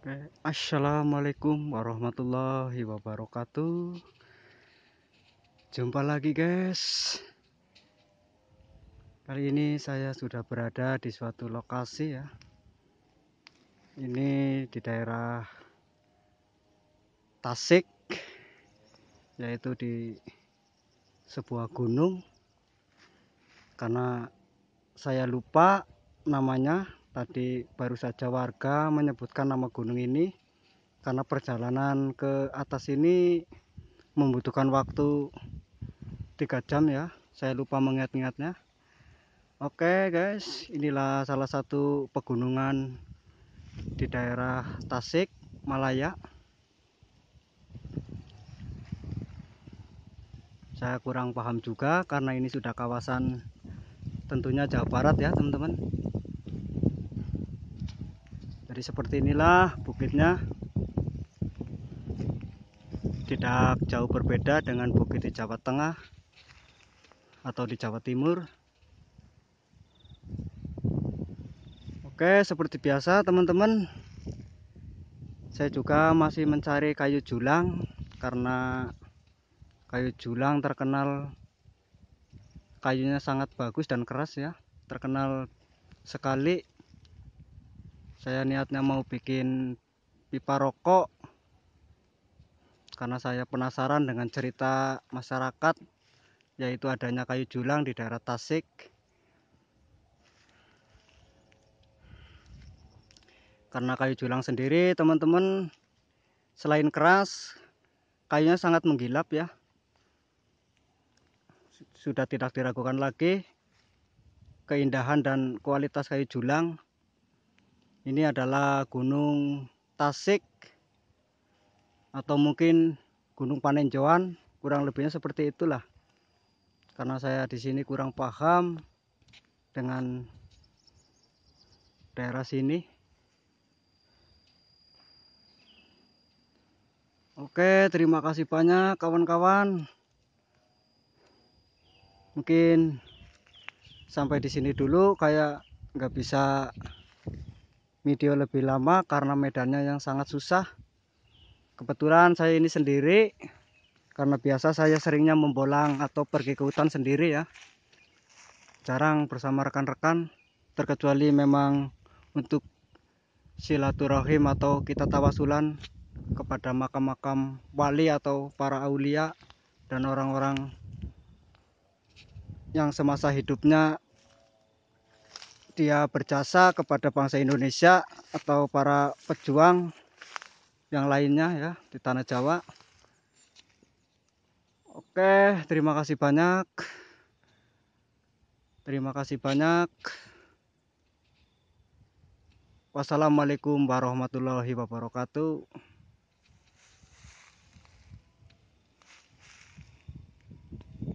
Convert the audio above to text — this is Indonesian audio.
Oke, assalamualaikum warahmatullahi wabarakatuh. Jumpa lagi, guys. Kali ini saya sudah berada di suatu lokasi ya. Ini di daerah Tasik, yaitu di sebuah gunung. Karena saya lupa namanya, Tadi baru saja warga menyebutkan nama gunung ini karena perjalanan ke atas ini membutuhkan waktu 3 jam ya. Saya lupa mengingat-ingatnya. Oke guys, inilah salah satu pegunungan di daerah Tasik, Malaya. saya kurang paham juga karena ini sudah kawasan tentunya Jawa Barat ya teman-teman jadi seperti inilah bukitnya tidak jauh berbeda dengan bukit di Jawa Tengah atau di Jawa Timur Oke seperti biasa teman-teman saya juga masih mencari kayu julang karena kayu julang terkenal kayunya sangat bagus dan keras ya terkenal sekali saya niatnya mau bikin pipa rokok karena saya penasaran dengan cerita masyarakat yaitu adanya kayu julang di daerah Tasik karena kayu julang sendiri teman-teman selain keras kayunya sangat menggilap ya sudah tidak diragukan lagi keindahan dan kualitas kayu julang ini adalah gunung Tasik atau mungkin gunung Panenjoan kurang lebihnya seperti itulah karena saya di sini kurang paham dengan daerah sini Oke terima kasih banyak kawan-kawan mungkin sampai di sini dulu kayak nggak bisa video lebih lama karena medannya yang sangat susah kebetulan saya ini sendiri karena biasa saya seringnya membolang atau pergi ke hutan sendiri ya jarang bersama rekan-rekan terkecuali memang untuk silaturahim atau kita tawasulan kepada makam-makam wali atau para aulia dan orang-orang yang semasa hidupnya dia berjasa kepada bangsa Indonesia atau para pejuang yang lainnya ya di tanah Jawa. Oke, terima kasih banyak. Terima kasih banyak. Wassalamualaikum warahmatullahi wabarakatuh.